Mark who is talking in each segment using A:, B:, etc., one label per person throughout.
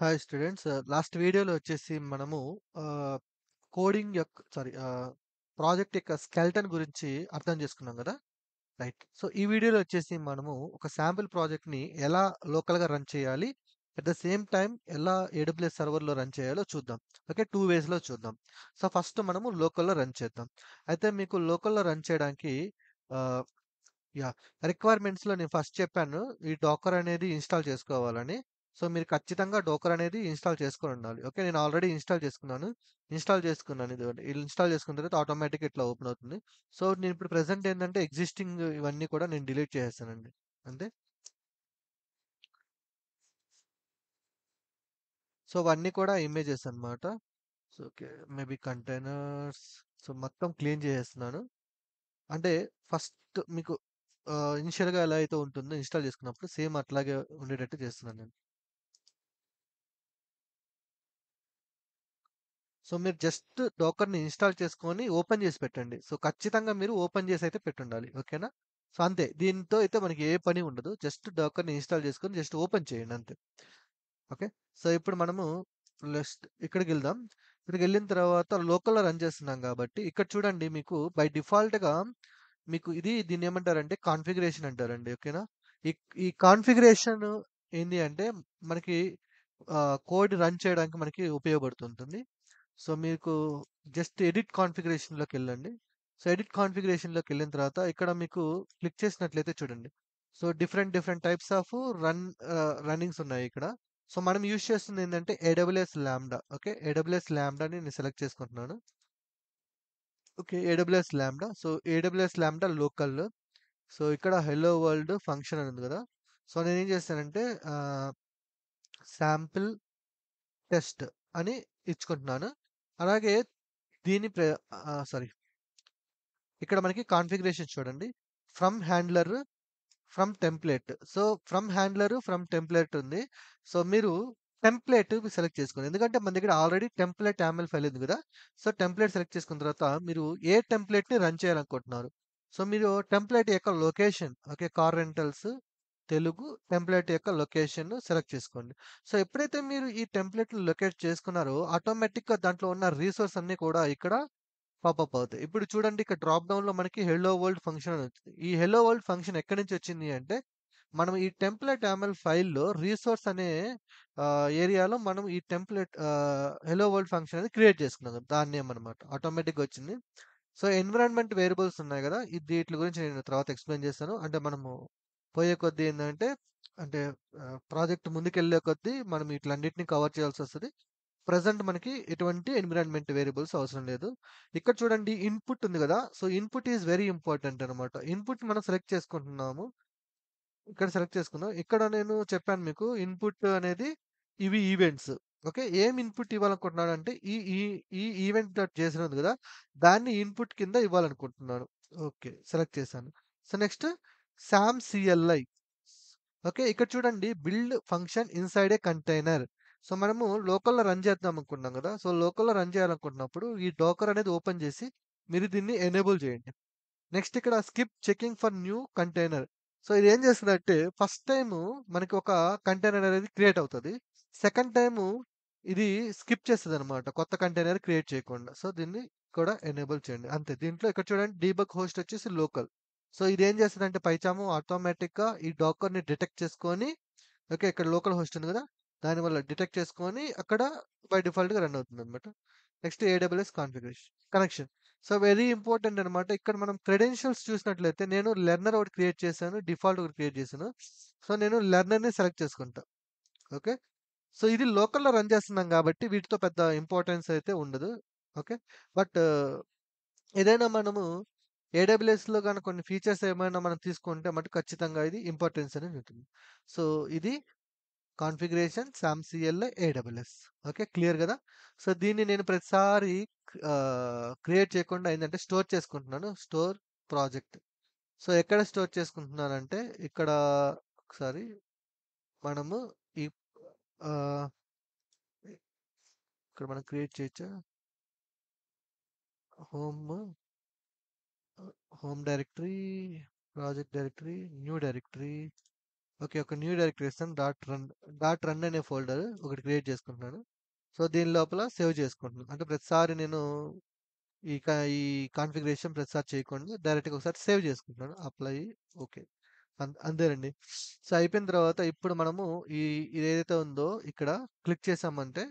A: Hi students last వీడియోలో వచ్చేసి మనము కోడింగ్ యొక్క సారీ ప్రాజెక్ట్ యొక్క స్కెల్టన్ గురించి అర్థం చేసుకున్నాం కదా రైట్ సో ఈ వీడియోలో వచ్చేసి మనము ఒక శాంపుల్ ప్రాజెక్ట్ని ఎలా లోకల్గా రన్ చేయాలి అట్ ద సేమ్ టైం ఎలా ఏడబ్ల్యూఎస్ సర్వర్లో రన్ చేయాలో చూద్దాం ఓకే టూ వేస్లో చూద్దాం సో ఫస్ట్ మనము లోకల్లో రన్ చేద్దాం అయితే మీకు లోకల్లో రన్ చేయడానికి యా రిక్వైర్మెంట్స్లో నేను ఫస్ట్ చెప్పాను ఈ డాకర్ అనేది ఇన్స్టాల్ చేసుకోవాలని సో మీరు ఖచ్చితంగా డోకర్ అనేది ఇన్స్టాల్ చేసుకుని ఉండాలి ఓకే నేను ఆల్రెడీ ఇన్స్టాల్ చేసుకున్నాను ఇన్స్టాల్ చేసుకున్నాను ఇది ఇన్స్టాల్ చేసుకున్న తర్వాత ఆటోమేటిక్ ఇట్లా ఓపెన్ అవుతుంది సో నేను ఇప్పుడు ప్రెసెంట్ ఏంటంటే ఎగ్జిస్టింగ్ ఇవన్నీ కూడా నేను డిలీట్ చేసేస్తానండి అంతే సో అవన్నీ కూడా ఇమేజెస్ అనమాట so okay maybe containers so మొత్తం క్లీన్ చేసేస్తున్నాను అంటే ఫస్ట్ మీకు ఇనిషియల్గా ఎలా అయితే ఉంటుందో ఇన్స్టాల్ చేసుకున్నప్పుడు సేమ్ అట్లాగే ఉండేటట్టు చేస్తున్నాను నేను సో మీరు జస్ట్ డాకర్ని ఇన్స్టాల్ చేసుకొని ఓపెన్ చేసి పెట్టండి సో ఖచ్చితంగా మీరు ఓపెన్ చేసి అయితే పెట్టుండాలి ఓకేనా సో అంతే దీంతో అయితే మనకి ఏ పని ఉండదు జస్ట్ డాకర్ని ఇన్స్టాల్ చేసుకొని జస్ట్ ఓపెన్ చేయండి అంతే ఓకే సో ఇప్పుడు మనము నెక్స్ట్ ఇక్కడికి వెళ్దాం ఇక్కడికి వెళ్ళిన తర్వాత లోకల్లో రన్ చేస్తున్నాం కాబట్టి ఇక్కడ చూడండి మీకు బై డిఫాల్ట్గా మీకు ఇది దీన్ని ఏమంటారంటే కాన్ఫిగరేషన్ అంటారండి ఓకేనా ఈ ఈ కాన్ఫిగరేషన్ ఏంటి అంటే మనకి కోడ్ రన్ చేయడానికి మనకి ఉపయోగపడుతుంటుంది సో మీకు జస్ట్ ఎడిట్ కాన్ఫిగరేషన్లోకి వెళ్ళండి సో ఎడిట్ కాన్ఫిగరేషన్లోకి వెళ్ళిన తర్వాత ఇక్కడ మీకు క్లిక్ చేసినట్లయితే చూడండి so different different types of run runnings ఉన్నాయి ఇక్కడ సో మనం యూజ్ చేస్తుంది ఏంటంటే ఏడబ్ల్యూఎస్ ల్యాండా ఓకే ఏడబ్ల్యూఎస్ ల్యాండాని నేను సెలెక్ట్ చేసుకుంటున్నాను okay AWS lambda so AWS lambda local so ఇక్కడ హెలో వరల్డ్ ఫంక్షన్ అని ఉంది కదా సో నేను ఏం చేస్తానంటే శాంపిల్ టెస్ట్ అని ఇచ్చుకుంటున్నాను అలాగే దీని సారీ ఇక్కడ మనకి కాన్ఫిగరేషన్ చూడండి from handler from template so from handler from template ఉంది సో మీరు టెంప్లెట్ సెలెక్ట్ చేసుకోండి ఎందుకంటే మన దగ్గర ఆల్రెడీ టెంప్లెట్ యామెల్ ఫైల్ ఉంది కదా సో టెంప్లెట్ సెలెక్ట్ చేసుకున్న తర్వాత మీరు ఏ టెంప్లెట్ని రన్ చేయాలనుకుంటున్నారు సో మీరు టెంప్లెట్ యొక్క location okay car rentals Telugu template యొక్క లొకేషన్ సెలెక్ట్ చేసుకోండి సో ఎప్పుడైతే మీరు ఈ టెంప్లెట్ను లొకేట్ చేసుకున్నారో ఆటోమేటిక్ గా దాంట్లో ఉన్న రీసోర్స్ అన్నీ కూడా ఇక్కడ పాపప్ అవుతాయి ఇప్పుడు చూడండి ఇక్కడ డ్రాప్ డౌన్లో మనకి హెలో వరల్డ్ ఫంక్షన్ అని వచ్చింది ఈ హెలో వరల్డ్ ఫంక్షన్ ఎక్కడి నుంచి వచ్చింది అంటే మనం ఈ టెంప్లెట్ యామెల్ ఫైల్లో రీసోర్స్ అనే ఏరియాలో మనం ఈ టెంప్లెట్ హెలో వరల్డ్ ఫంక్షన్ అనేది క్రియేట్ చేసుకున్నాం దాన్ని అనమాట ఆటోమేటిక్గా వచ్చింది సో ఎన్విరాన్మెంట్ వేరియబుల్స్ ఉన్నాయి కదా ఇది వీటి గురించి నేను తర్వాత ఎక్స్ప్లెయిన్ చేస్తాను అంటే మనము పోయే కొద్దీ ఏంటంటే అంటే ప్రాజెక్ట్ ముందుకెళ్ళే కొద్దీ మనం వీటిలన్నిటిని కవర్ చేయాల్సి వస్తుంది ప్రజెంట్ మనకి ఎటువంటి ఎన్విరాన్మెంట్ వేరియబుల్స్ అవసరం లేదు ఇక్కడ చూడండి ఇన్పుట్ ఉంది కదా so input is very important అనమాట ఇన్పుట్ మనం సెలెక్ట్ చేసుకుంటున్నాము ఇక్కడ సెలెక్ట్ చేసుకున్నాం ఇక్కడ నేను చెప్పాను మీకు ఇన్పుట్ అనేది ఇవి ఈవెంట్స్ ఓకే ఏం ఇన్పుట్ ఇవ్వాలనుకుంటున్నాడు అంటే ఈ ఈ ఈవెంట్ చేసినందు కదా దాన్ని ఇన్పుట్ కింద ఇవ్వాలనుకుంటున్నాను ఓకే సెలెక్ట్ చేశాను so next SAM CLI okay ఇక్కడ చూడండి build function inside a container so మనము లోకల్లో రన్ చేద్దాం అనుకున్నాం కదా సో లోకల్లో రన్ చేయాలనుకున్నప్పుడు ఈ డోకర్ అనేది ఓపెన్ చేసి మీరు దీన్ని ఎనేబుల్ చేయండి నెక్స్ట్ ఇక్కడ skip checking for new container so ఇది ఏం చేస్తుందంటే ఫస్ట్ టైం మనకి ఒక కంటైనర్ అనేది క్రియేట్ అవుతుంది సెకండ్ టైము ఇది స్కిప్ చేస్తుంది అనమాట కొత్త కంటైనర్ క్రియేట్ చేయకుండా సో దీన్ని కూడా ఎనేబుల్ చేయండి అంతే దీంట్లో ఇక్కడ చూడండి డీబక్ హోస్ట్ వచ్చేసి లోకల్ సో ఇది ఏం చేస్తుందంటే పైచాము ఆటోమేటిక్గా ఈ డాకర్ని డిటెక్ట్ చేసుకొని ఓకే ఇక్కడ లోకల్ హోస్ట్ ఉంది కదా దానివల్ల డిటెక్ట్ చేసుకొని అక్కడ బై డిఫాల్ట్గా రన్ అవుతుంది అనమాట next AWS configuration connection so very important అనమాట ఇక్కడ మనం క్రెడెన్షియల్స్ చూసినట్లయితే నేను లెర్నర్ ఒకటి క్రియేట్ చేశాను డిఫాల్ట్ ఒకటి క్రియేట్ చేశాను సో నేను లెర్నర్ని సెలెక్ట్ చేసుకుంటా ఓకే సో ఇది లోకల్లో రన్ చేస్తున్నాం కాబట్టి వీటితో పెద్ద ఇంపార్టెన్స్ అయితే ఉండదు ఓకే బట్ ఏదైనా మనము ఏడబ్ల్యూఎస్లో కానీ కొన్ని ఫీచర్స్ ఏమైనా మనం తీసుకుంటే మటు ఖచ్చితంగా ఇది ఇంపార్టెన్స్ అనేది ఉంటుంది సో ఇది configuration SAM CL AWS okay clear కదా సో దీన్ని నేను ప్రతిసారి క్రియేట్ చేయకుండా ఏంటంటే స్టోర్ చేసుకుంటున్నాను స్టోర్ ప్రాజెక్ట్ సో ఎక్కడ స్టోర్ చేసుకుంటున్నానంటే ఇక్కడ ఒకసారి మనము ఈ ఇక్కడ మనం క్రియేట్ చేయొచ్చా home home directory project directory new directory okay ఒక న్యూ డైరెక్టరీ ఇస్తాను డాట్ రన్ డాట్ రన్ అనే ఫోల్డర్ ఒకటి క్రియేట్ చేసుకుంటున్నాను సో దీని లోపల సేవ్ చేసుకుంటున్నాను అంటే ప్రతిసారి నేను ఈ ఈ కాన్ఫిగరేషన్ ప్రతిసారి చేయకుండా డైరెక్ట్గా ఒకసారి సేవ్ చేసుకుంటున్నాను అప్లై ఓకే అంతేనండి సో అయిపోయిన తర్వాత ఇప్పుడు మనము ఈ ఏదైతే ఉందో ఇక్కడ క్లిక్ చేసామంటే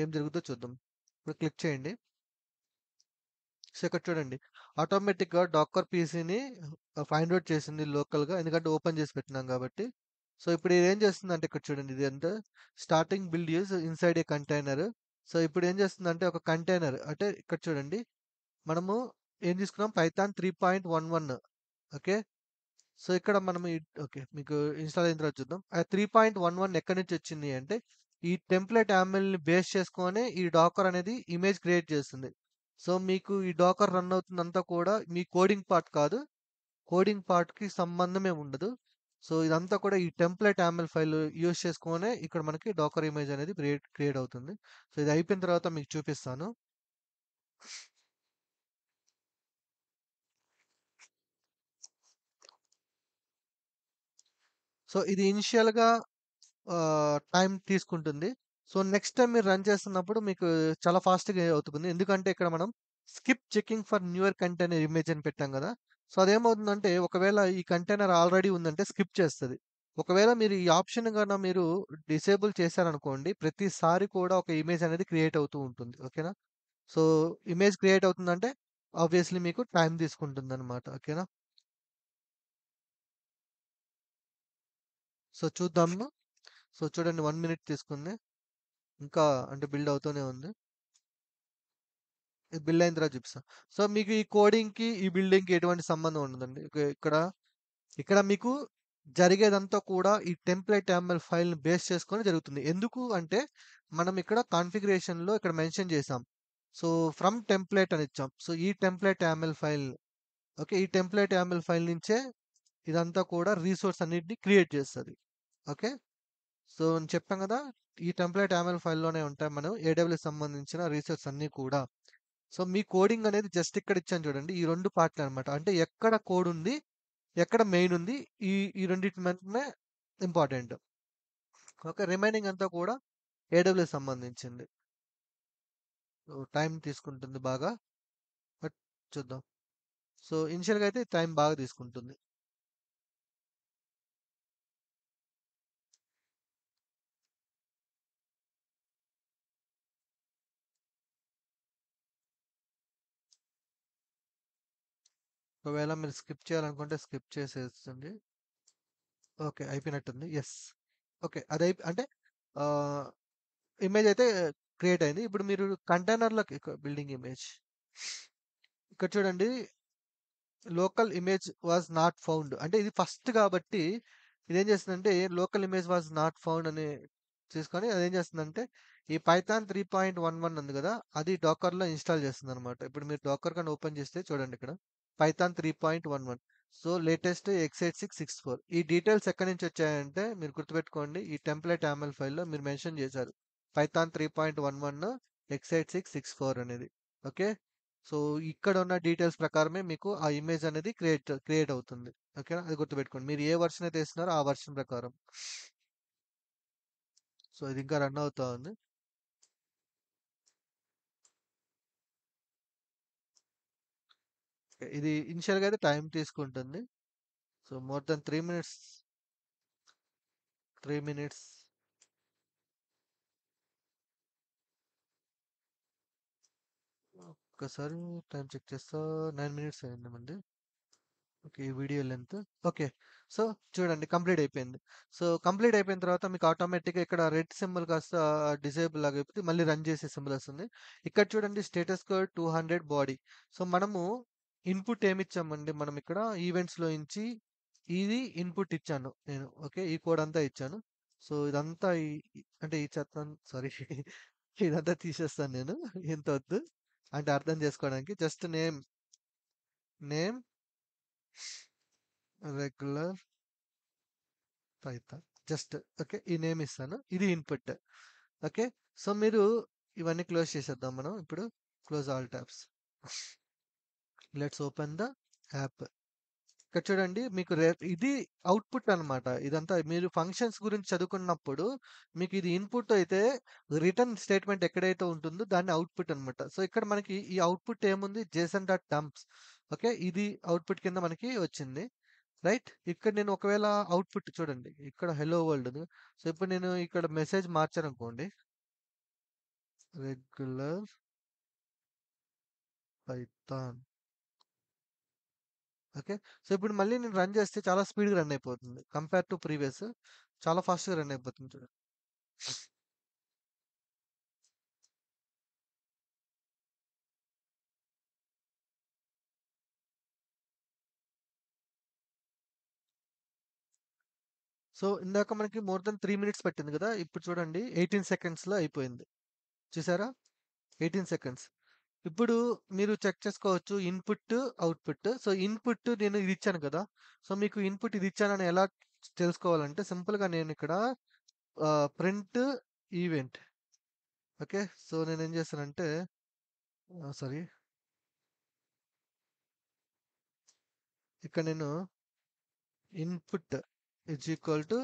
A: ఏం జరుగుతుందో చూద్దాం ఇప్పుడు క్లిక్ చేయండి సో ఇక్కడ చూడండి ఆటోమేటిక్గా డాకర్ పీసీని ఫైండ్ అవుట్ చేసింది లోకల్గా ఎందుకంటే ఓపెన్ చేసి పెట్టినాం కాబట్టి సో ఇప్పుడు ఇది ఏం చేస్తుంది అంటే ఇక్కడ చూడండి ఇది అంటే starting build use inside a container so ఇప్పుడు ఏం చేస్తుంది అంటే ఒక కంటైనర్ అంటే ఇక్కడ చూడండి మనము ఏం తీసుకున్నాం Python three point one one okay so ఇక్కడ మనం ఓకే మీకు ఇన్స్టాల్ అయిన తర్వాత చూద్దాం ఆ త్రీ పాయింట్ వన్ వన్ ఎక్కడి నుంచి వచ్చింది అంటే ఈ టెంప్లెట్ యామెల్ని బేస్ చేసుకొని ఈ డాకర్ అనేది ఇమేజ్ క్రియేట్ చేస్తుంది సో మీకు ఈ డాకర్ రన్ అవుతుందంతా కూడా మీ కోడింగ్ పార్ట్ కాదు కోడింగ్ పార్ట్కి సంబంధమే ఉండదు సో ఇదంతా కూడా ఈ టెంప్లెట్ యామెల్ ఫైల్ యూజ్ చేసుకునే ఇక్కడ మనకి డాకర్ ఇమేజ్ అనేది క్రియేట్ క్రియేట్ అవుతుంది సో ఇది అయిపోయిన తర్వాత మీకు చూపిస్తాను సో ఇది ఇనిషియల్గా టైం తీసుకుంటుంది సో నెక్స్ట్ టైం మీరు రన్ చేస్తున్నప్పుడు మీకు చాలా ఫాస్ట్గా అవుతుంది ఎందుకంటే ఇక్కడ మనం skip checking for newer container image అని పెట్టాం కదా సో అదేమవుతుందంటే ఒకవేళ ఈ కంటైనర్ ఆల్రెడీ ఉందంటే స్కిప్ చేస్తుంది ఒకవేళ మీరు ఈ ఆప్షన్ కన్నా మీరు డిసేబుల్ చేశారనుకోండి ప్రతిసారి కూడా ఒక ఇమేజ్ అనేది క్రియేట్ అవుతూ ఉంటుంది ఓకేనా సో ఇమేజ్ క్రియేట్ అవుతుందంటే ఆబ్వియస్లీ మీకు టైం తీసుకుంటుంది అనమాట ఓకేనా సో చూద్దాము సో చూడండి వన్ మినిట్ తీసుకుంది ఇంకా అంటే బిల్డ్ అవుతూనే ఉంది బిల్డ్ అయిన తర్వాత చూపిస్తాం సో మీకు ఈ కోడింగ్కి ఈ బిల్డింగ్కి ఎటువంటి సంబంధం ఉండదండి ఇక్కడ ఇక్కడ మీకు జరిగేదంతా కూడా ఈ టెంప్లెట్ ఎంఎల్ ఫైల్ని బేస్ చేసుకొని జరుగుతుంది ఎందుకు అంటే మనం ఇక్కడ కాన్ఫిగరేషన్లో ఇక్కడ మెన్షన్ చేసాం సో ఫ్రమ్ టెంప్లెట్ అని ఇచ్చాం సో ఈ టెంప్లెట్ ఎంఎల్ ఫైల్ ఓకే ఈ టెంప్లెట్ ఎంఎల్ ఫైల్ నుంచే ఇదంతా కూడా రీసోర్స్ అన్నిటిని క్రియేట్ చేస్తుంది ఓకే సో నేను చెప్పాం కదా ఈ టెంప్లెట్ యామెల్ ఫైల్లోనే ఉంటాయి మనం ఏడబ్ల్యూ సంబంధించిన రీసెర్చ్ అన్నీ కూడా సో మీ కోడింగ్ అనేది జస్ట్ ఇక్కడ ఇచ్చాను చూడండి ఈ రెండు పార్ట్లు అనమాట అంటే ఎక్కడ కోడ్ ఉంది ఎక్కడ మెయిన్ ఉంది ఈ ఈ రెండింటి మాత్రమే ఇంపార్టెంట్ ఓకే రిమైనింగ్ అంతా కూడా ఏడబ్ల్యూ సంబంధించింది టైం తీసుకుంటుంది బాగా బట్ చూద్దాం సో ఇన్షియల్గా అయితే టైం బాగా తీసుకుంటుంది ఒకవేళ మీరు స్కిప్ చేయాలనుకుంటే స్కిప్ చేసేస్తుంది ఓకే అయిపోయినట్టుంది ఎస్ ఓకే అది అయిపో అంటే ఇమేజ్ అయితే క్రియేట్ అయింది ఇప్పుడు మీరు కంటైనర్లోకి బిల్డింగ్ ఇమేజ్ ఇక్కడ చూడండి local image was not found అంటే ఇది ఫస్ట్ కాబట్టి ఇదేం చేస్తుందంటే local image was not found అని తీసుకొని ఏం చేస్తుందంటే ఈ Python three point one one ఉంది కదా అది డాకర్లో ఇన్స్టాల్ చేస్తుంది అనమాట ఇప్పుడు మీరు డాకర్ కానీ ఓపెన్ చేస్తే చూడండి ఇక్కడ Python three point one one so latest X eight six six four ఈ డీటెయిల్స్ ఎక్కడి నుంచి వచ్చాయంటే మీరు గుర్తుపెట్టుకోండి ఈ టెంప్లెట్ యామల్ ఫైల్లో మీరు మెన్షన్ చేశారు Python three point one one X eight six six four అనేది ఓకే సో ఇక్కడ ఉన్న డీటెయిల్స్ ప్రకారమే మీకు ఆ ఇమేజ్ అనేది క్రియేట్ క్రియేట్ అవుతుంది ఓకేనా అది గుర్తుపెట్టుకోండి మీరు ఏ వర్షన్ అయితే ఇస్తున్నారో ఆ వర్షన్ ప్రకారం సో ఇది ఇంకా రన్ అవుతా ఉంది ఇది ఇన్షియల్గా అయితే టైం తీసుకుంటుంది so more than three minutes three minutes ఒక్కసారి టైం చెక్ చేస్తా నైన్ మినిట్స్ అయిందండి ఓకే ఈ వీడియో లెంత్ ఓకే సో చూడండి కంప్లీట్ అయిపోయింది సో కంప్లీట్ అయిపోయిన తర్వాత మీకు ఆటోమేటిక్గా ఇక్కడ రెడ్ సింబల్ కాస్త డిసేబుల్ అయిపోతే మళ్ళీ రన్ చేసే సింబల్ వస్తుంది ఇక్కడ చూడండి status code two hundred body so మనము ఇన్పుట్ ఏమి ఇచ్చామండి మనం ఇక్కడ ఈవెంట్స్లో ఇచ్చి ఇది ఇన్పుట్ ఇచ్చాను నేను ఓకే ఈ కోడ్ అంతా ఇచ్చాను సో ఇదంతా అంటే ఈ చెత్త సారీ ఇదంతా తీసేస్తాను నేను ఎంత వద్దు అంటే అర్థం చేసుకోవడానికి just name name regular python just okay ఈ నేమ్ ఇస్తాను ఇది ఇన్పుట్ ఓకే సో మీరు ఇవన్నీ క్లోజ్ చేసేద్దాం మనం ఇప్పుడు close all tabs let's open the app ఇక్కడ చూడండి మీకు రే ఇది అవుట్పుట్ అనమాట ఇదంతా మీరు ఫంక్షన్స్ గురించి చదువుకున్నప్పుడు మీకు ఇది ఇన్పుట్ అయితే రిటర్న్ స్టేట్మెంట్ ఎక్కడైతే ఉంటుందో దాన్ని అవుట్పుట్ అనమాట సో ఇక్కడ మనకి ఈ అవుట్పుట్ ఏముంది జేసన్ డాట్ డంప్స్ ఓకే ఇది అవుట్పుట్ కింద మనకి వచ్చింది రైట్ ఇక్కడ నేను ఒకవేళ అవుట్పుట్ చూడండి ఇక్కడ హెలో వరల్డ్ సో ఇప్పుడు నేను ఇక్కడ మెసేజ్ మార్చాను అనుకోండి రెగ్యులర్ పైథాన్ ఓకే సో ఇప్పుడు మళ్ళీ నేను రన్ చేస్తే చాలా స్పీడ్గా రన్ అయిపోతుంది కంపేర్ టు ప్రీవియస్ చాలా ఫాస్ట్గా రన్ అయిపోతుంది చూడండి సో ఇందాక మనకి మోర్ దెన్ త్రీ మినిట్స్ పట్టింది కదా ఇప్పుడు చూడండి ఎయిటీన్ సెకండ్స్లో అయిపోయింది చూసారా ఎయిటీన్ సెకండ్స్ ఇప్పుడు మీరు చెక్ చేసుకోవచ్చు ఇన్పుట్ అవుట్పుట్ సో ఇన్పుట్ నేను ఇది ఇచ్చాను కదా సో మీకు ఇన్పుట్ ఇది ఇచ్చానని ఎలా తెలుసుకోవాలంటే సింపుల్గా నేను ఇక్కడ ప్రింట్ ఈవెంట్ ఓకే సో నేను ఏం చేస్తానంటే సారీ ఇక్కడ నేను input is equal to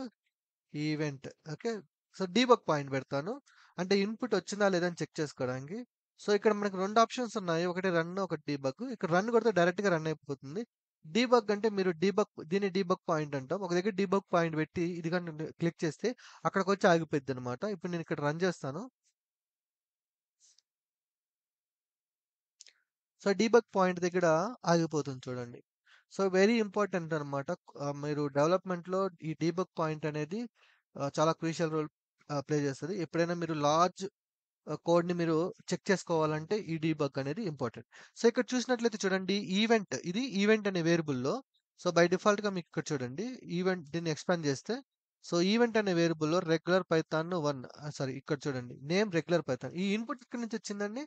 A: event okay so debug point పెడతాను అంటే ఇన్పుట్ వచ్చిందా లేదా అని చెక్ చేసుకోవడానికి సో ఇక్కడ మనకు రెండు ఆప్షన్స్ ఉన్నాయి ఒకటి రన్ ఒకటి డీబగ్ ఇక్కడ రన్ కొడితే డైరెక్ట్గా రన్ అయిపోతుంది డీబగ్ అంటే మీరు డీబగ్ దీన్ని డీబగ్ పాయింట్ అంటాం ఒక దగ్గర డీబగ్ పాయింట్ పెట్టి ఇది క్లిక్ చేస్తే అక్కడికి వచ్చి ఆగిపోయింది అనమాట ఇప్పుడు నేను ఇక్కడ రన్ చేస్తాను సో డీబగ్ పాయింట్ దగ్గర ఆగిపోతుంది చూడండి సో వెరీ ఇంపార్టెంట్ అనమాట మీరు డెవలప్మెంట్లో ఈ డీబగ్ పాయింట్ అనేది చాలా క్రూషియల్ రోల్ ప్లే చేస్తుంది ఎప్పుడైనా మీరు లార్జ్ కోడ్ని మీరు చెక్ చేసుకోవాలంటే ఈ డీబగ్ అనేది ఇంపార్టెంట్ సో ఇక్కడ చూసినట్లయితే చూడండి ఈవెంట్ ఇది ఈవెంట్ అనే వేరియబుల్లో సో బై డిఫాల్ట్గా మీకు ఇక్కడ చూడండి ఈవెంట్ దీన్ని ఎక్స్పాండ్ చేస్తే సో ఈవెంట్ అనే వేరియబుల్లో రెగ్యులర్ పైతాన్ వన్ సారీ ఇక్కడ చూడండి నేమ్ రెగ్యులర్ పైతాన్ ఈ ఇన్పుట్ ఇక్కడ నుంచి వచ్చిందండి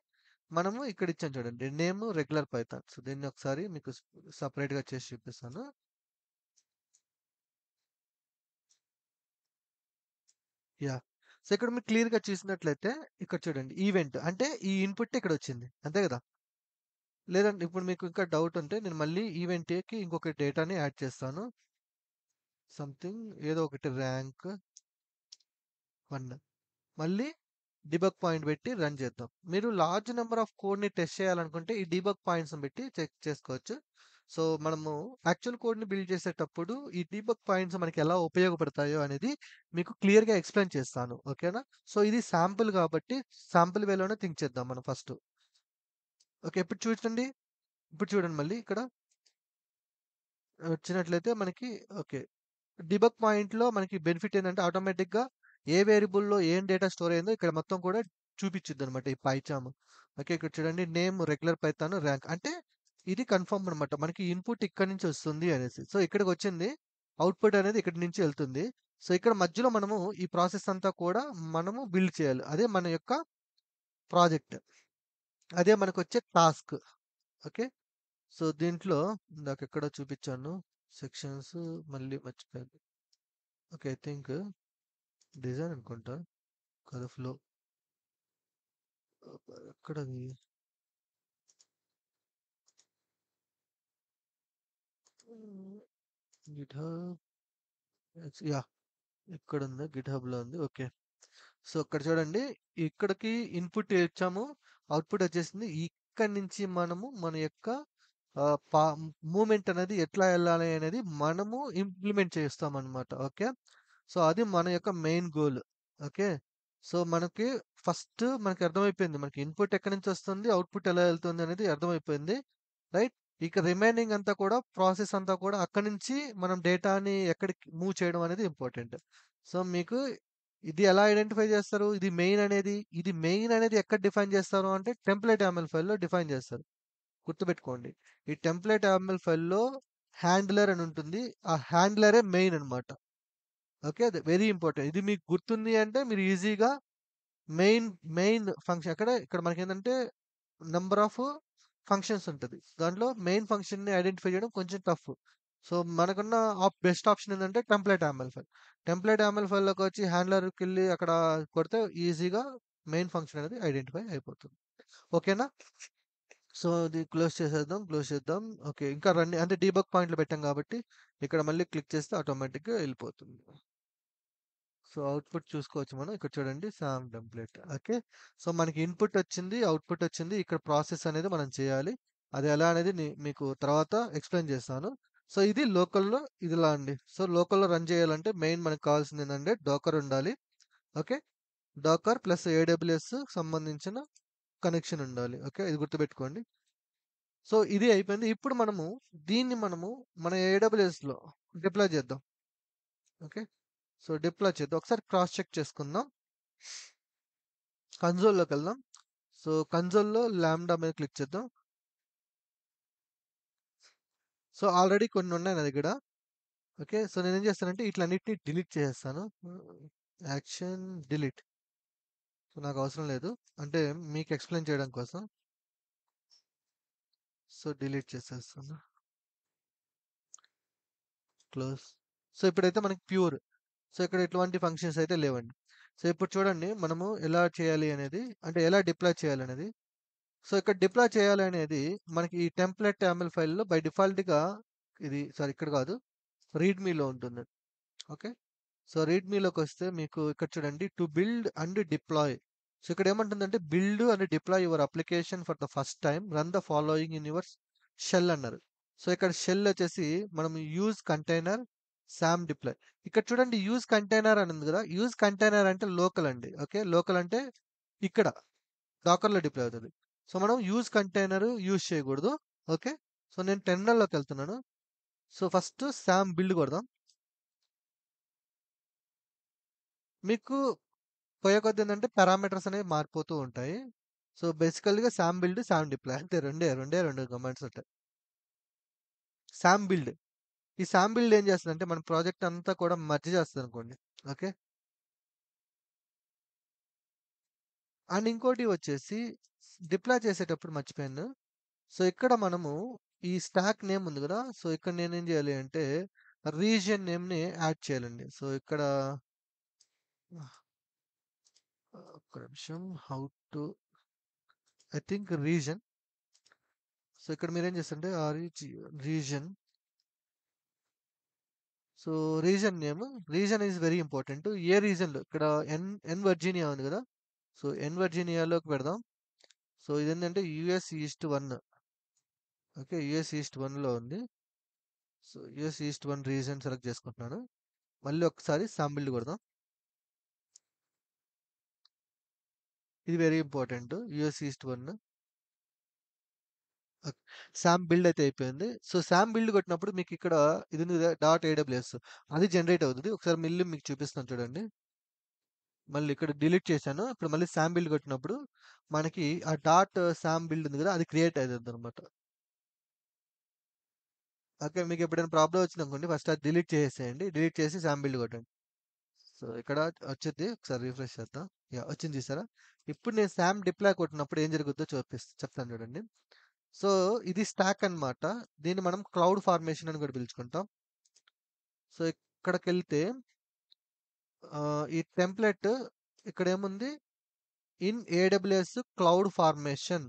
A: మనము ఇక్కడ ఇచ్చాం చూడండి నేమ్ రెగ్యులర్ పైతాన్ సో దీన్ని ఒకసారి మీకు సపరేట్గా చేసి చూపిస్తాను యా సో ఇక్కడ మీరు క్లియర్గా చూసినట్లయితే ఇక్కడ చూడండి ఈవెంట్ అంటే ఈ ఇన్పుట్ ఇక్కడ వచ్చింది అంతే కదా లేదండి ఇప్పుడు మీకు ఇంకా డౌట్ ఉంటే నేను మళ్ళీ ఈవెంట్కి ఇంకొక డేటాని యాడ్ చేస్తాను సంథింగ్ ఏదో ఒకటి ర్యాంక్ వన్ మళ్ళీ డిబక్ పాయింట్ పెట్టి రన్ చేద్దాం మీరు లార్జ్ నెంబర్ ఆఫ్ కోడ్ని టెస్ట్ చేయాలనుకుంటే ఈ డిబక్ పాయింట్స్ని పెట్టి చెక్ చేసుకోవచ్చు సో మనము యాక్చువల్ కోడ్ని బిల్డ్ చేసేటప్పుడు ఈ డీబక్ పాయింట్స్ మనకి ఎలా ఉపయోగపడతాయో అనేది మీకు క్లియర్గా ఎక్స్ప్లెయిన్ చేస్తాను ఓకేనా సో ఇది శాంపుల్ కాబట్టి శాంపుల్ వేలోనే థింక్ చేద్దాం మనం ఫస్ట్ ఓకే ఇప్పుడు చూడండి ఇప్పుడు చూడండి మళ్ళీ ఇక్కడ వచ్చినట్లయితే మనకి ఓకే డిబక్ పాయింట్లో మనకి బెనిఫిట్ ఏంటంటే ఆటోమేటిక్గా ఏ వేరియబుల్లో ఏం డేటా స్టోర్ అయిందో ఇక్కడ మొత్తం కూడా చూపించింది అనమాట ఈ పైచామ్ ఓకే ఇక్కడ చూడండి నేమ్ రెగ్యులర్ పైతాను ర్యాంక్ అంటే ఇది కన్ఫర్మ్ అనమాట మనకి ఇన్పుట్ ఇక్కడ నుంచి వస్తుంది అనేసి సో ఇక్కడికి వచ్చింది అవుట్పుట్ అనేది ఇక్కడి నుంచి వెళ్తుంది సో ఇక్కడ మధ్యలో మనము ఈ ప్రాసెస్ అంతా కూడా మనము బిల్డ్ చేయాలి అదే మన యొక్క ప్రాజెక్ట్ అదే మనకు వచ్చే టాస్క్ ఓకే సో దీంట్లో నాకు ఎక్కడ చూపించాను సెక్షన్స్ మళ్ళీ మర్చిపోయాను ఓకే ఐ థింక్ డిజైన్ అనుకుంటా కదా ఫ్లో ఎక్కడ గిట్హబ్ యా ఇక్కడ ఉంది గిట్హబ్ లో ఉంది ఓకే సో అక్కడ చూడండి ఇక్కడికి ఇన్పుట్ ఇచ్చాము అవుట్పుట్ వచ్చేసింది ఇక్కడ నుంచి మనము మన యొక్క మూమెంట్ అనేది ఎట్లా వెళ్ళాలి అనేది మనము ఇంప్లిమెంట్ చేస్తాం అనమాట ఓకే సో అది మన యొక్క మెయిన్ గోల్ ఓకే సో మనకి ఫస్ట్ మనకి అర్థమైపోయింది మనకి ఇన్పుట్ ఎక్కడి నుంచి వస్తుంది అవుట్పుట్ ఎలా వెళ్తుంది అనేది అర్థమైపోయింది రైట్ ఇక రిమైనింగ్ అంతా కూడా ప్రాసెస్ అంతా కూడా అక్కడి నుంచి మనం డేటాని ఎక్కడికి మూవ్ చేయడం అనేది ఇంపార్టెంట్ సో మీకు ఇది ఎలా ఐడెంటిఫై చేస్తారు ఇది మెయిన్ అనేది ఇది మెయిన్ అనేది ఎక్కడ డిఫైన్ చేస్తారు అంటే టెంప్లెట్ ఎంఎల్ ఫైల్లో డిఫైన్ చేస్తారు గుర్తుపెట్టుకోండి ఈ టెంప్లెట్ ఎంఎల్ ఫైల్లో హ్యాండ్లర్ అని ఉంటుంది ఆ హ్యాండ్లరే మెయిన్ అనమాట ఓకే అది వెరీ ఇంపార్టెంట్ ఇది మీకు గుర్తుంది అంటే మీరు ఈజీగా మెయిన్ మెయిన్ ఫంక్షన్ అక్కడ ఇక్కడ మనకి ఏంటంటే నంబర్ ఆఫ్ ఫంక్షన్స్ ఉంటుంది దాంట్లో మెయిన్ ఫంక్షన్ని ఐడెంటిఫై చేయడం కొంచెం టఫ్ సో మనకున్న బెస్ట్ ఆప్షన్ ఏంటంటే template YAML file template YAML ఫైల్లోకి వచ్చి హ్యాండ్లర్కి వెళ్ళి అక్కడ కొడితే ఈజీగా మెయిన్ ఫంక్షన్ అనేది ఐడెంటిఫై అయిపోతుంది ఓకేనా సో ఇది క్లోజ్ చేసేద్దాం క్లోజ్ చేద్దాం ఓకే ఇంకా రన్ అంటే డీబక్ పాయింట్లు పెట్టాం కాబట్టి ఇక్కడ మళ్ళీ క్లిక్ చేస్తే ఆటోమేటిక్గా వెళ్ళిపోతుంది సో అవుట్పుట్ చూసుకోవచ్చు మనం ఇక్కడ చూడండి సామ్ టెంప్లెట్ ఓకే సో మనకి ఇన్పుట్ వచ్చింది అవుట్పుట్ వచ్చింది ఇక్కడ ప్రాసెస్ అనేది మనం చేయాలి అది ఎలా అనేది మీకు తర్వాత ఎక్స్ప్లెయిన్ చేస్తాను సో ఇది లోకల్లో ఇదిలా అండి సో లోకల్లో రన్ చేయాలంటే మెయిన్ మనకు కావాల్సింది ఏంటంటే డోకర్ ఉండాలి ఓకే డోకర్ ప్లస్ ఏడబ్ల్యూఎస్ సంబంధించిన కనెక్షన్ ఉండాలి ఓకే ఇది గుర్తుపెట్టుకోండి సో ఇది అయిపోయింది ఇప్పుడు మనము దీన్ని మనము మన ఏడబ్ల్యూఎస్లో డిప్లాయ్ చేద్దాం ఓకే సో డిప్లో చేద్దాం ఒకసారి క్రాస్ చెక్ చేసుకుందాం కన్జోల్లోకి వెళ్దాం సో కన్జోల్లో ల్యాండా మీద క్లిక్ చేద్దాం సో ఆల్రెడీ కొన్ని ఉన్నాయి నా దగ్గర ఓకే సో నేనేం చేస్తానంటే ఇట్లన్నిటిని డిలీట్ చేసేస్తాను యాక్షన్ డిలీట్ సో నాకు అవసరం లేదు అంటే మీకు ఎక్స్ప్లెయిన్ చేయడం కోసం సో డిలీట్ చేసేస్తాను క్లోజ్ సో ఇప్పుడైతే మనకి ప్యూర్ సో ఇక్కడ ఇటువంటి ఫంక్షన్స్ అయితే లేవండి సో ఇప్పుడు చూడండి మనము ఎలా చేయాలి అనేది అంటే ఎలా డిప్లాయ్ చేయాలి అనేది సో ఇక్కడ డిప్లాయ్ చేయాలి అనేది మనకి ఈ టెంప్లెట్ ట్యామిల్ ఫైల్లో బై డిఫాల్ట్గా ఇది సారీ ఇక్కడ కాదు రీడ్మీలో ఉంటుంది ఓకే సో రీడ్మీలోకి వస్తే మీకు ఇక్కడ చూడండి to build and deploy so ఇక్కడ ఏమంటుందంటే build and deploy your application for the first time run the following universe your shell అన్నారు సో ఇక్కడ షెల్ వచ్చేసి మనం యూజ్ కంటైనర్ సామ్ డిప్లాయ్ ఇక్కడ చూడండి యూజ్ కంటైనర్ అని ఉంది కదా యూజ్ కంటైనర్ అంటే లోకల్ అండి ఓకే లోకల్ అంటే ఇక్కడ డాకర్లో డిప్లాయ్ అవుతుంది సో మనం యూజ్ కంటైనర్ యూజ్ చేయకూడదు ఓకే సో నేను టెర్మినల్లోకి వెళ్తున్నాను సో ఫస్ట్ శామ్ బిల్డ్ కొడదాం మీకు పోయే కొద్ది ఏంటంటే పారామీటర్స్ అనేవి మారిపోతూ ఉంటాయి సో బేసికల్గా శామ్ బిల్డ్ శామ్ డిప్లాయ్ అంతే రెండే రెండే రెండు కమాండ్స్ ఉంటాయి శామ్ బిల్డ్ ఈ సామ్ బిల్డ్ ఏం చేస్తుంది అంటే మన ప్రాజెక్ట్ అంతా కూడా మర్జ్ చేస్తుంది అనుకోండి ఓకే అండ్ ఇంకోటి వచ్చేసి డిప్లాయ్ చేసేటప్పుడు మర్చిపోయాను సో ఇక్కడ మనము ఈ స్టాక్ నేమ్ ఉంది కదా సో ఇక్కడ నేను ఏం చేయాలి అంటే రీజియన్ నేమ్ని యాడ్ చేయాలండి సో ఇక్కడ ఒక్క నిమిషం how to I think region so ఇక్కడ మీరు ఏం చేస్తుంటే ఆ region so region name region is very important ఏ రీజన్లో ఇక్కడ ఎన్ ఎన్ వర్జీనియా ఉంది కదా సో ఎన్ వర్జీనియాలోకి పెడదాం సో ఇది ఏంటంటే US east one okay US east వన్లో ఉంది so US east one region select చేసుకుంటున్నాను మళ్ళీ ఒకసారి సాంబిల్డ్ కొడదాం ఇది very important US east one SAM build అయితే అయిపోయింది. సో, శామ్ బిల్డ్ కొట్టినప్పుడు మీకు ఇక్కడ ఇది ఉంది డాట్ ఏడబ్ల్యూఎస్ అది జనరేట్ అవుతుంది ఒకసారి మిల్లు మీకు చూపిస్తాను చూడండి. మళ్ళీ ఇక్కడ డిలీట్ చేశాను. ఇప్పుడు మళ్ళీ శామ్ బిల్డ్ కొట్టినప్పుడు మనకి ఆ డాట్ శామ్ బిల్డ్ ఉంది కదా! అది క్రియేట్ అవుతుంది అనమాట ఓకే. మీకు ఎప్పుడైనా ప్రాబ్లమ్ వచ్చిందనుకోండి ఫస్ట్ అది డిలీట్ చేసేయండి డిలీట్ చేసి శామ్ బిల్డ్ కొట్టండి. సో, ఇక్కడ వచ్చింది ఒకసారి రిఫ్రెష్ చేద్దాం. వచ్చింది చూసారా? ఇప్పుడు నేను శామ్ డిప్లాయ్ కొట్టినప్పుడు ఏం జరుగుద్దో చూపిస్తా చెప్తాను చూడండి. సో ఇది స్టాక్ అనమాట దీన్ని మనం క్లౌడ్ ఫార్మేషన్ అని కూడా పిలుచుకుంటాం సో ఇక్కడికి వెళ్తే ఈ టెంప్లెట్ ఇక్కడ ఏముంది in AWS cloud formation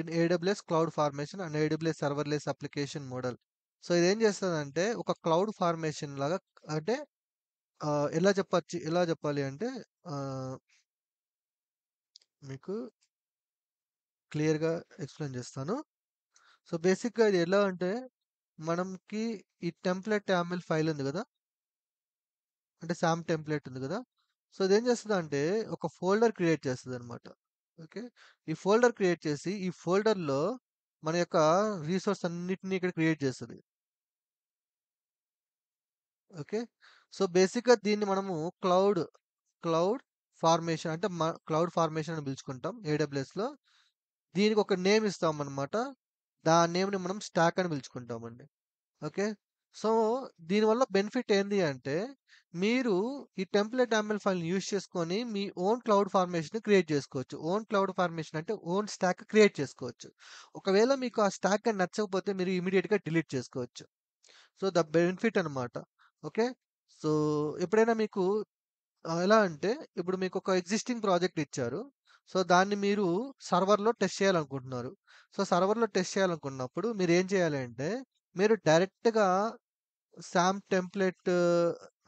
A: in AWS cloud formation and AWS serverless application model so ఇది ఏం చేస్తుందంటే ఒక క్లౌడ్ ఫార్మేషన్ లాగా అంటే ఎలా చెప్పచ్చు ఎలా చెప్పాలి అంటే మీకు క్లియర్గా ఎక్స్ప్లెయిన్ చేస్తాను సో బేసిక్గా ఇది ఎలా అంటే మనకి ఈ టెంప్లెట్ యామిల్ ఫైల్ ఉంది కదా అంటే శామ్ టెంప్లెట్ ఉంది కదా సో ఏం చేస్తుంది అంటే ఒక ఫోల్డర్ క్రియేట్ చేస్తుంది అనమాట ఓకే ఈ ఫోల్డర్ క్రియేట్ చేసి ఈ ఫోల్డర్లో మన యొక్క రీసోర్స్ అన్నిటినీ ఇక్కడ క్రియేట్ చేస్తుంది ఓకే సో బేసిక్గా దీన్ని మనము క్లౌడ్ క్లౌడ్ ఫార్మేషన్ అంటే క్లౌడ్ ఫార్మేషన్ అని పిలుచుకుంటాం ఏడబ్ల్యూఎస్లో దీనికి ఒక నేమ్ ఇస్తాం అనమాట దా నేమ్ని మనం స్టాక్ అని పిలుచుకుంటామండి ఓకే సో దీనివల్ల బెనిఫిట్ ఏంది అంటే మీరు ఈ టెంప్లెట్ ఎంఎల్ ఫైల్ని యూజ్ చేసుకొని మీ ఓన్ క్లౌడ్ ఫార్మేషన్ క్రియేట్ చేసుకోవచ్చు ఓన్ క్లౌడ్ ఫార్మేషన్ అంటే ఓన్ స్టాక్ క్రియేట్ చేసుకోవచ్చు ఒకవేళ మీకు ఆ స్టాక్ అని నచ్చకపోతే మీరు ఇమీడియట్గా డిలీట్ చేసుకోవచ్చు సో ద బెనిఫిట్ అనమాట ఓకే సో ఎప్పుడైనా మీకు ఎలా అంటే ఇప్పుడు మీకు ఒక ఎగ్జిస్టింగ్ ప్రాజెక్ట్ ఇచ్చారు సో దాన్ని మీరు సర్వర్లో టెస్ట్ చేయాలనుకుంటున్నారు సో సర్వర్లో టెస్ట్ చేయాలనుకున్నప్పుడు మీరు ఏం చేయాలి అంటే మీరు డైరెక్ట్గా శామ్ టెంప్లెట్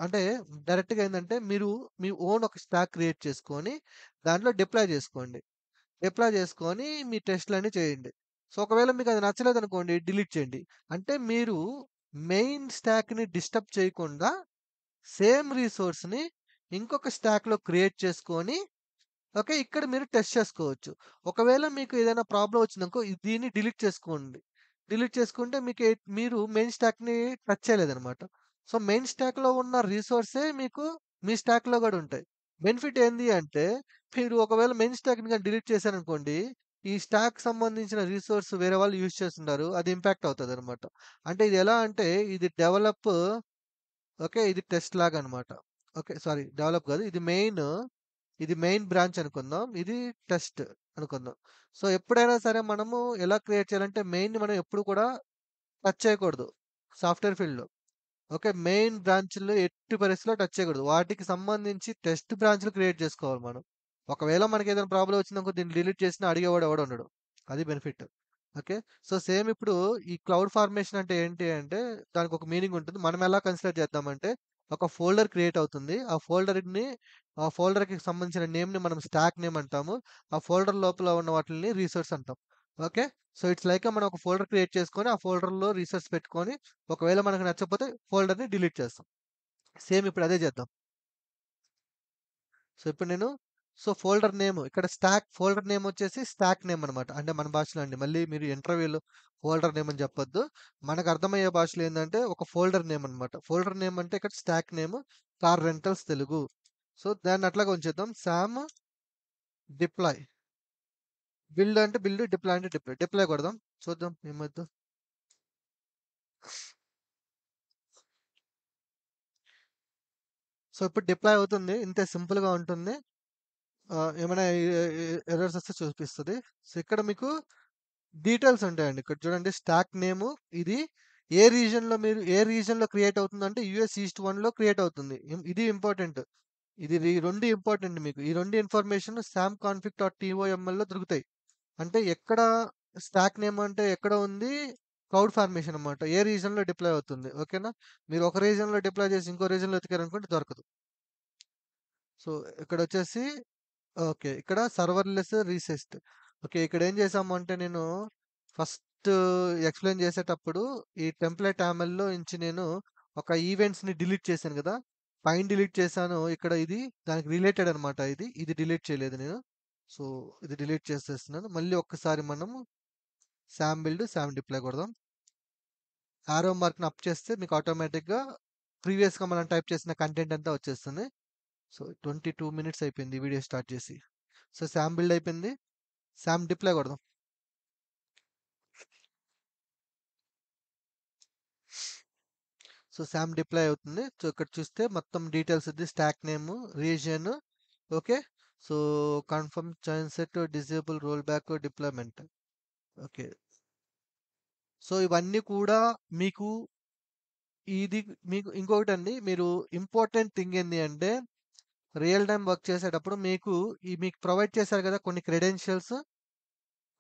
A: అంటే డైరెక్ట్గా ఏంటంటే మీరు మీ ఓన్ ఒక స్టాక్ క్రియేట్ చేసుకొని దాంట్లో డిప్లాయ్ చేసుకోండి డిప్లాయ్ చేసుకొని మీ టెస్ట్లన్నీ చేయండి సో ఒకవేళ మీకు అది నచ్చలేదు అనుకోండి డిలీట్ చేయండి అంటే మీరు మెయిన్ స్టాక్ని డిస్టర్బ్ చేయకుండా సేమ్ రీసోర్స్ని ఇంకొక స్టాక్లో క్రియేట్ చేసుకొని ఓకే ఇక్కడ మీరు టెస్ట్ చేసుకోవచ్చు ఒకవేళ మీకు ఏదైనా ప్రాబ్లం వచ్చిందనుకో దీన్ని డిలీట్ చేసుకోండి డిలీట్ చేసుకుంటే మీకు మీరు మెయిన్ స్టాక్ని టచ్ చేయలేదనమాట సో మెయిన్ స్టాక్లో ఉన్న రీసోర్సే మీకు మీ స్టాక్లో కూడా ఉంటాయి బెనిఫిట్ ఏంది అంటే మీరు ఒకవేళ మెయిన్ స్టాక్ని కానీ డిలీట్ చేశారనుకోండి ఈ స్టాక్ సంబంధించిన రీసోర్స్ వేరే వాళ్ళు యూజ్ చేస్తున్నారు అది ఇంపాక్ట్ అవుతుంది అనమాట అంటే ఇది ఎలా అంటే ఇది డెవలప్ ఓకే ఇది టెస్ట్ లాగా అనమాట ఓకే సారీ డెవలప్ కాదు ఇది మెయిన్ ఇది మెయిన్ బ్రాంచ్ అనుకుందాం ఇది టెస్ట్ అనుకుందాం సో ఎప్పుడైనా సరే మనము ఎలా క్రియేట్ చేయాలంటే మెయిన్ మనం ఎప్పుడు కూడా టచ్ చేయకూడదు సాఫ్ట్వేర్ ఫీల్డ్లో ఓకే మెయిన్ బ్రాంచ్లో ఎట్టి పరిస్థితిలో టచ్ చేయకూడదు వాటికి సంబంధించి టెస్ట్ బ్రాంచ్లు క్రియేట్ చేసుకోవాలి మనం ఒకవేళ మనకి ఏదైనా ప్రాబ్లం వచ్చిందనుకో దీన్ని డిలీట్ చేసినా అడిగేవాడు ఎవడు ఉండడు అది బెనిఫిట్ ఓకే సో సేమ్ ఇప్పుడు ఈ క్లౌడ్ ఫార్మేషన్ అంటే ఏంటి అంటే దానికి ఒక మీనింగ్ ఉంటుంది మనం ఎలా కన్సిడర్ చేద్దామంటే ఒక ఫోల్డర్ క్రియేట్ అవుతుంది ఆ ఫోల్డర్ని ఆ ఫోల్డర్కి సంబంధించిన నేమ్ని మనం స్టాక్ నేమ్ అంటాము ఆ ఫోల్డర్ లోపల ఉన్న వాటిని రీసోర్స్ అంటాం ఓకే సో ఇట్స్ లైక్ మనం ఒక ఫోల్డర్ క్రియేట్ చేసుకొని ఆ ఫోల్డర్లో రీసోర్స్ పెట్టుకొని ఒకవేళ మనకు నచ్చకపోతే ఫోల్డర్ని డిలీట్ చేస్తాం సేమ్ ఇప్పుడు అదే చేద్దాం సో ఇప్పుడు నేను సో ఫోల్డర్ నేమ్ ఇక్కడ స్టాక్ ఫోల్డర్ నేమ్ వచ్చేసి స్టాక్ నేమ్ అనమాట అంటే మన భాషలో అండి మళ్ళీ మీరు ఇంటర్వ్యూలో ఫోల్డర్ నేమ్ అని చెప్పొద్దు మనకు అర్థమయ్యే భాషలో ఏంటంటే ఒక ఫోల్డర్ నేమ్ అనమాట ఫోల్డర్ నేమ్ అంటే ఇక్కడ stack name car rentals Telugu so దాన్ని అట్లాగా ఉంచేద్దాం శామ్ డిప్లాయ్ బిల్డ్ అంటే బిల్డ్ డిప్లాయ్ అంటే డిప్లాయ్ డిప్లాయ్ కొడదాం చూద్దాం ఏమవుతుందో సో ఇప్పుడు డిప్లాయ్ అవుతుంది ఇంతే సింపుల్గా ఉంటుంది ఏమైనా ఎర్రర్స్ వస్తే చూపిస్తుంది సో ఇక్కడ మీకు డీటెయిల్స్ ఉంటాయండి ఇక్కడ చూడండి స్టాక్ నేము ఇది ఏ రీజన్లో మీరు ఏ రీజన్లో క్రియేట్ అవుతుంది అంటే యుఎస్ ఈస్ట్ వన్లో క్రియేట్ అవుతుంది ఇది ఇంపార్టెంట్ ఇది రెండు ఇంపార్టెంట్ మీకు ఈ రెండు ఇన్ఫర్మేషన్ శామ్ కాన్ఫిక్ట్ డాట్ టీఓఎంఎల్లో దొరుకుతాయి అంటే ఎక్కడ స్టాక్ నేమ్ అంటే ఎక్కడ ఉంది క్లౌడ్ ఫార్మేషన్ అనమాట ఏ రీజన్లో డిప్లాయ్ అవుతుంది ఓకేనా మీరు ఒక రీజన్లో డిప్లాయ్ చేసి ఇంకో రీజన్లో ఎతికారనుకుంటే దొరకదు సో ఇక్కడ వచ్చేసి ఓకే. ఇక్కడ సర్వర్‌లెస్ రీసెస్ట్. ఓకే. ఇక్కడ ఏం చేసాము అంటే నేను ఫస్ట్ ఎక్స్‌ప్లెయిన్ చేసేటప్పుడు ఈ టెంప్లెట్ యామల్లో నుంచి నేను ఒక ఈవెంట్స్‌ని డిలీట్ చేశాను కదా! పైన డిలీట్ చేశాను. ఇక్కడ ఇది దానికి రిలేటెడ్ అనమాట ఇది. ఇది డిలీట్ చేయలేదు నేను. సో, ఇది డిలీట్ చేసేస్తున్నాను. మళ్ళీ ఒక్కసారి మనము శామ్ బిల్డ్, శామ్ డిప్లై కొడదాం. యారో మార్క్‌ని అప్ చేస్తే మీకు ఆటోమేటిక్‌గా ప్రీవియస్‌గా మనం టైప్ చేసిన కంటెంట్ అంతా వచ్చేస్తుంది. సో ట్వంటీ టూ మినిట్స్ అయిపోయింది వీడియో స్టార్ట్ చేసి సో శామ్ బిల్డ్ అయిపోయింది శామ్ డిప్లై కొడదాం సో శామ్ డిప్లై అవుతుంది సో ఇక్కడ చూస్తే మొత్తం డీటెయిల్స్ ఉంది stack name region okay so confirm change set disable roll back deployment okay so ఇవన్నీ కూడా మీకు ఇది మీకు ఇంకొకటి అండి మీరు ఇంపార్టెంట్ థింగ్ ఏంటి అంటే రియల్ టైం వర్క్ చేసేటప్పుడు మీకు ఈ మీకు ప్రొవైడ్ చేశారు కదా కొన్ని క్రెడెన్షియల్స్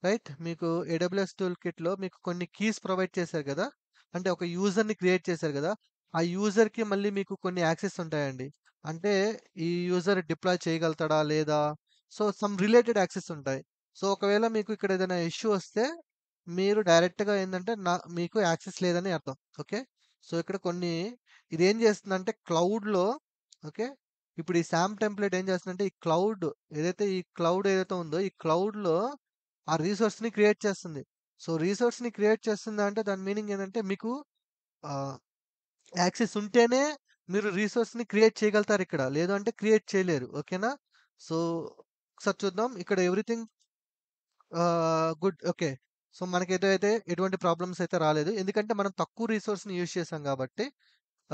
A: రైట్ మీకు ఏడబ్ల్యూఎస్ టూల్ కిట్లో మీకు కొన్ని కీస్ ప్రొవైడ్ చేశారు కదా అంటే ఒక యూజర్ని క్రియేట్ చేశారు కదా ఆ యూజర్కి మళ్ళీ మీకు కొన్ని యాక్సెస్ ఉంటాయండి అంటే ఈ యూజర్ డిప్లాయ్ చేయగలుగుతాడా లేదా సో సమ్ రిలేటెడ్ యాక్సెస్ ఉంటాయి సో ఒకవేళ మీకు ఇక్కడ ఏదైనా ఇష్యూ వస్తే మీరు డైరెక్ట్గా ఏంటంటే నా మీకు యాక్సెస్ లేదని అర్థం ఓకే సో ఇక్కడ కొన్ని ఇది ఏం చేస్తుందంటే క్లౌడ్లో ఓకే ఇప్పుడు ఈ శామ్ టెంప్లెట్ ఏం చేస్తుందంటే ఈ క్లౌడ్ ఏదైతే ఈ క్లౌడ్ ఏదైతే ఉందో ఈ క్లౌడ్లో ఆ రీసోర్స్ని క్రియేట్ చేస్తుంది సో రీసోర్స్ని క్రియేట్ చేస్తుంది అంటే దాని మీనింగ్ ఏంటంటే మీకు యాక్సెస్ ఉంటేనే మీరు రీసోర్స్ని క్రియేట్ చేయగలుగుతారు ఇక్కడ లేదు అంటే క్రియేట్ చేయలేరు ఓకేనా సో ఒకసారి చూద్దాం ఇక్కడ ఎవ్రీథింగ్ గుడ్ ఓకే సో మనకి అయితే ఎటువంటి ప్రాబ్లమ్స్ అయితే రాలేదు ఎందుకంటే మనం తక్కువ రీసోర్స్ని యూజ్ చేసాం కాబట్టి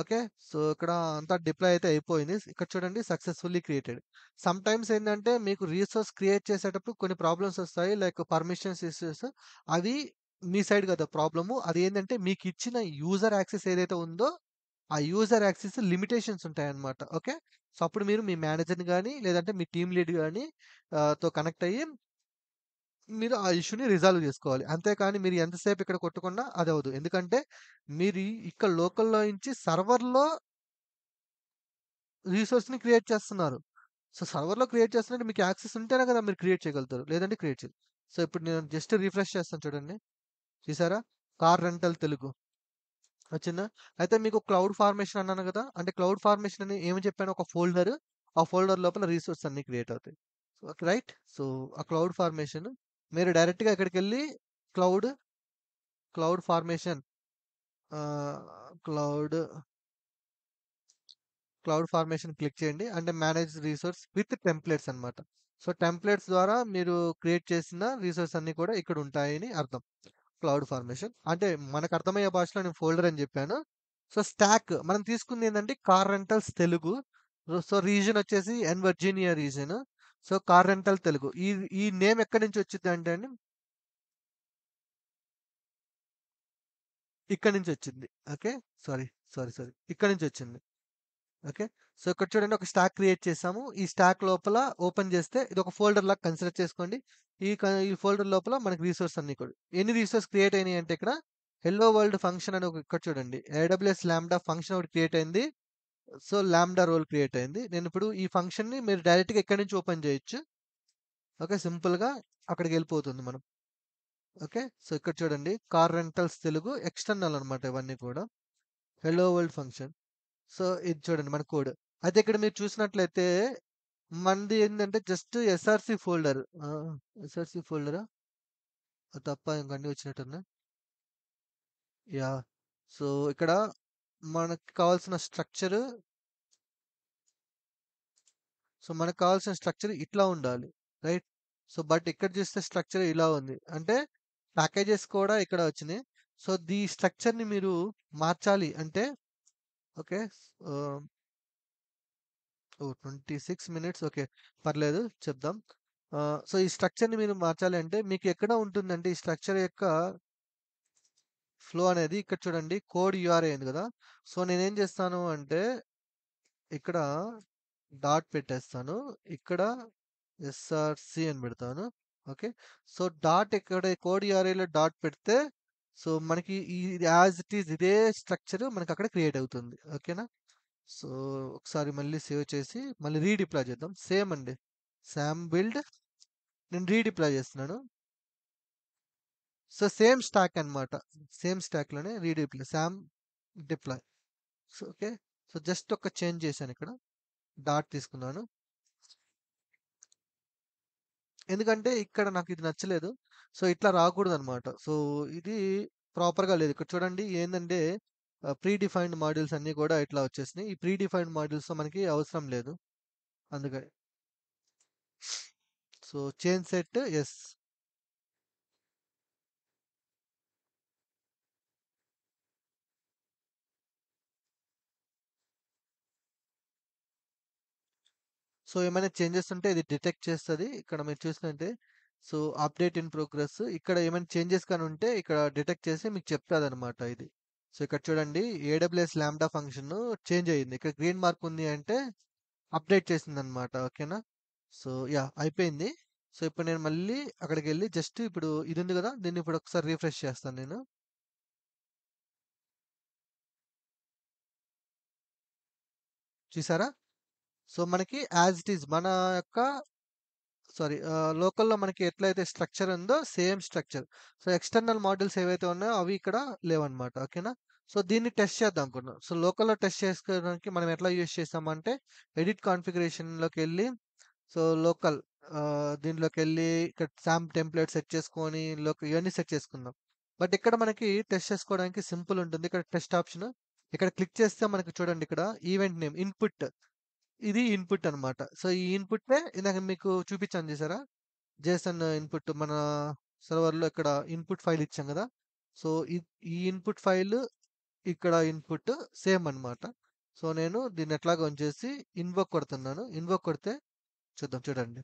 A: ఓకే సో ఇక్కడ అంతా డిప్లై అయితే అయిపోయింది ఇక్కడ చూడండి సక్సెస్ఫుల్లీ క్రియేటెడ్ సమ్ టైమ్స్ ఏంటంటే మీకు రీసోర్స్ క్రియేట్ చేసేటప్పుడు కొన్ని ప్రాబ్లమ్స్ వస్తాయి లైక్ పర్మిషన్స్ ఇష్యూస్ అవి మీ సైడ్ కదా ప్రాబ్లము అది ఏంటంటే మీకు ఇచ్చిన యూజర్ యాక్సెస్ ఏదైతే ఉందో ఆ యూజర్ యాక్సెస్ లిమిటేషన్స్ ఉంటాయన్నమాట ఓకే సో అప్పుడు మీరు మీ మేనేజర్ని కానీ లేదంటే మీ టీమ్ లీడ్ కానీ తో కనెక్ట్ అయ్యి మీరు ఆ ఇష్యూని రిజాల్వ్ చేసుకోవాలి అంతేకాని మీరు ఎంతసేపు ఇక్కడ కొట్టుకున్నా అది అవదు ఎందుకంటే మీరు ఇక్కడ లోకల్లో నుంచి సర్వర్లో రీసోర్స్ని క్రియేట్ చేస్తున్నారు సో సర్వర్లో క్రియేట్ చేస్తున్నట్టు మీకు యాక్సెస్ ఉంటేనే కదా మీరు క్రియేట్ చేయగలుగుతారు లేదంటే క్రియేట్ చేయదు సో ఇప్పుడు నేను జస్ట్ రిఫ్రెష్ చేస్తాను చూడండి చూసారా కార్ రెంటల్ తెలుగు వచ్చిందా అయితే మీకు క్లౌడ్ ఫార్మేషన్ అన్నాను కదా అంటే క్లౌడ్ ఫార్మేషన్ అని ఏమి చెప్పాను ఒక ఫోల్డర్ ఆ ఫోల్డర్ లోపల రీసోర్స్ అన్ని క్రియేట్ అవుతాయి రైట్ సో ఆ క్లౌడ్ ఫార్మేషన్ మీరు డైరెక్ట్గా ఇక్కడికి వెళ్ళి cloud cloud formation cloud cloud formation click చేయండి అంటే మేనేజ్ రీసోర్స్ విత్ టెంప్లెట్స్ అనమాట సో టెంప్లెట్స్ ద్వారా మీరు క్రియేట్ చేసిన రీసోర్స్ అన్నీ కూడా ఇక్కడ ఉంటాయని అర్థం క్లౌడ్ ఫార్మేషన్ అంటే మనకు అర్థమయ్యే భాషలో నేను ఫోల్డర్ అని చెప్పాను సో స్టాక్ మనం తీసుకుంది ఏంటంటే car rentals Telugu so region వచ్చేసి N Virginia region so car rental Telugu ఈ ఈ నేమ్ ఎక్కడి నుంచి వచ్చింది అండి అండి ఇక్కడ నుంచి వచ్చింది ఓకే సారీ సారీ సారీ ఇక్కడ నుంచి వచ్చింది ఓకే సో ఇక్కడ చూడండి ఒక స్టాక్ క్రియేట్ చేసాము ఈ స్టాక్ లోపల ఓపెన్ చేస్తే ఇది ఒక ఫోల్డర్ లాగా కన్సిడర్ చేసుకోండి ఈ ఈ ఫోల్డర్ లోపల మనకి రీసోర్స్ అన్ని కూడా ఎన్ని రీసోర్స్ క్రియేట్ అయినాయి అంటే ఇక్కడ హెల్లో వరల్డ్ ఫంక్షన్ అని ఒక ఇక్కడ చూడండి ఏడబ్ల్యూఎస్ ల్యాండా ఫంక్షన్ ఒకటి క్రియేట్ అయింది సో లామ్డా రోల్ క్రియేట్ అయింది నేను ఇప్పుడు ఈ ఫంక్షన్ని మీరు డైరెక్ట్గా ఎక్కడి నుంచి ఓపెన్ చేయొచ్చు ఓకే సింపుల్గా అక్కడికి వెళ్ళిపోతుంది మనం ఓకే సో ఇక్కడ చూడండి కార్ రెంటల్స్ తెలుగు ఎక్స్టర్నల్ అనమాట ఇవన్నీ కూడా హెలో వరల్డ్ ఫంక్షన్ సో ఇది చూడండి మన కోడ్ అయితే ఇక్కడ మీరు చూసినట్లయితే మనది ఏంటంటే జస్ట్ ఎస్ఆర్సి ఫోల్డర్ ఎస్ఆర్సి ఫోల్డరా తప్ప ఇంకన్నీ వచ్చినట్టున్నాయి యా సో ఇక్కడ మనకు కావాల్సిన స్ట్రక్చర్ సో మనకు కావాల్సిన స్ట్రక్చర్ ఇట్లా ఉండాలి రైట్ సో బట్ ఇక్కడ చూస్తే స్ట్రక్చర్ ఇలా ఉంది అంటే ప్యాకేజెస్ కూడా ఇక్కడ వచ్చినాయి సో దీ స్ట్రక్చర్ని మీరు మార్చాలి అంటే okay oh twenty six minutes okay పర్లేదు చెప్దాం సో ఈ స్ట్రక్చర్ని మీరు మార్చాలి అంటే మీకు ఎక్కడ ఉంటుందంటే ఈ స్ట్రక్చర్ యొక్క ఫ్లో అనేది ఇక్కడ చూడండి కోడ్ యూఆర్ఏ అయింది కదా సో నేనేం చేస్తాను అంటే ఇక్కడ డాట్ పెట్టేస్తాను ఇక్కడ ఎస్ఆర్సి అని పెడతాను ఓకే సో డాట్ ఇక్కడ కోడ్ యూఆర్ఏలో డాట్ పెడితే సో మనకి ఈ యాజ్ ఇట్ ఈజ్ ఇదే స్ట్రక్చర్ మనకి అక్కడ క్రియేట్ అవుతుంది ఓకేనా సో ఒకసారి మళ్ళీ సేవ్ చేసి మళ్ళీ రీడిప్లాయ్ చేద్దాం సేమ్ అండి శామ్ బిల్డ్ నేను రీడిప్లాయ్ చేస్తున్నాను సో సేమ్ స్టాక్ అనమాట సేమ్ స్టాక్లోనే redeploy SAM deploy so okay so just ఒక చేంజ్ చేశాను ఇక్కడ డాట్ తీసుకున్నాను ఎందుకంటే ఇక్కడ నాకు ఇది నచ్చలేదు సో ఇట్లా రాకూడదు అనమాట సో ఇది ప్రాపర్గా లేదు ఇక్కడ చూడండి ఏంటంటే ప్రీ డిఫైన్డ్ మాడ్యూల్స్ అన్నీ కూడా ఇట్లా వచ్చేసినాయి ఈ ప్రీ డిఫైన్డ్ మాడ్యూల్స్ మనకి అవసరం లేదు అందుకని so change set S so ఏమైనా చేంజెస్ ఉంటే ఇది డిటెక్ట్ చేస్తుంది ఇక్కడ మీరు చూసినట్టే సో అప్డేట్ ఇన్ ప్రోగ్రెస్ ఇక్కడ ఏమైనా చేంజెస్ కానీ ఉంటే ఇక్కడ డిటెక్ట్ చేసి మీకు చెప్తుంది అనమాట ఇది సో ఇక్కడ చూడండి ఏడబ్ల్యూఎస్ ల్యాండా ఫంక్షన్ చేంజ్ అయ్యింది ఇక్కడ గ్రీన్ మార్క్ ఉంది అంటే అప్డేట్ చేసింది అనమాట ఓకేనా సో యా అయిపోయింది సో ఇప్పుడు నేను మళ్ళీ అక్కడికి వెళ్ళి జస్ట్ ఇప్పుడు ఇది ఉంది కదా దీన్ని ఇప్పుడు ఒకసారి రీఫ్రెష్ చేస్తాను నేను చూసారా సో మనకి యాజ్ ఇట్ ఈజ్ మన యొక్క సారీ లోకల్లో మనకి ఎట్లయితే స్ట్రక్చర్ ఉందో same structure so external models ఏవైతే ఉన్నాయో అవి ఇక్కడ లేవన్నమాట ఓకేనా సో దీన్ని టెస్ట్ చేద్దాం అనుకుంటున్నాం సో లోకల్లో టెస్ట్ చేసుకోవడానికి మనం ఎట్లా యూజ్ చేస్తామంటే ఎడిట్ కాన్ఫిగరేషన్లోకి వెళ్ళి సో లోకల్ దీంట్లోకి వెళ్ళి ఇక్కడ శామ్ టెంప్లెట్ సెట్ చేసుకొని లోక ఇవన్నీ సెట్ చేసుకుందాం బట్ ఇక్కడ మనకి టెస్ట్ చేసుకోవడానికి సింపుల్ ఉంటుంది ఇక్కడ టెస్ట్ ఆప్షన్ ఇక్కడ క్లిక్ చేస్తే మనకి చూడండి ఇక్కడ ఈవెంట్ నేమ్ ఇన్పుట్ ఇది ఇన్పుట్ అనమాట సో ఈ ఇన్పుట్నే ఇందాక మీకు చూపించాను చేసారా జేసన్ ఇన్పుట్ మన సర్వర్లో ఇక్కడ ఇన్పుట్ ఫైల్ ఇచ్చాం కదా సో ఈ ఇన్పుట్ ఫైల్ ఇక్కడ ఇన్పుట్ సేమ్ అనమాట సో నేను దీన్ని ఎట్లాగా ఉంచేసి ఇన్వోక్ కొడుతున్నాను ఇన్వోక్ కొడితే చూద్దాం చూడండి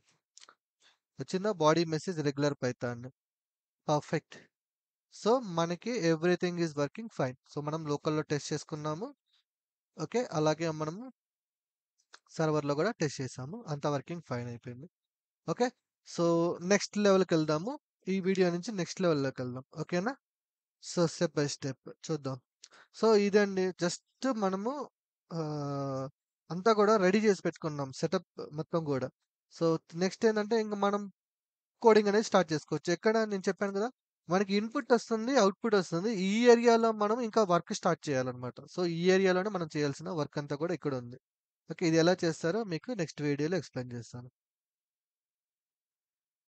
A: వచ్చిన body message regular python perfect so మనకి everything is working fine so మనం లోకల్లో టెస్ట్ చేసుకున్నాము ఓకే అలాగే మనము సర్వర్లో కూడా టెస్ట్ చేసాము అంత వర్కింగ్ ఫైన్ అయిపోయింది ఓకే సో నెక్స్ట్ లెవెల్కి వెళ్దాము ఈ వీడియో నుంచి నెక్స్ట్ లెవెల్లోకి వెళ్దాం ఓకేనా సో స్టెప్ బై స్టెప్ చూద్దాం సో ఇదండి జస్ట్ మనము అంతా కూడా రెడీ చేసి పెట్టుకున్నాం సెటప్ మొత్తం కూడా సో నెక్స్ట్ ఏంటంటే ఇంకా మనం కోడింగ్ అనేది స్టార్ట్ చేసుకోవచ్చు ఎక్కడ నేను చెప్పాను కదా మనకి ఇన్పుట్ వస్తుంది అవుట్పుట్ వస్తుంది ఈ ఏరియాలో మనం ఇంకా వర్క్ స్టార్ట్ చేయాలన్నమాట సో ఈ ఏరియాలోనే మనం చేయాల్సిన వర్క్ అంతా కూడా ఇక్కడ ఉంది ఓకే ఇది ఎలా చేస్తారో మీకు నెక్స్ట్ వీడియోలో ఎక్స్ప్లెయిన్ చేస్తాను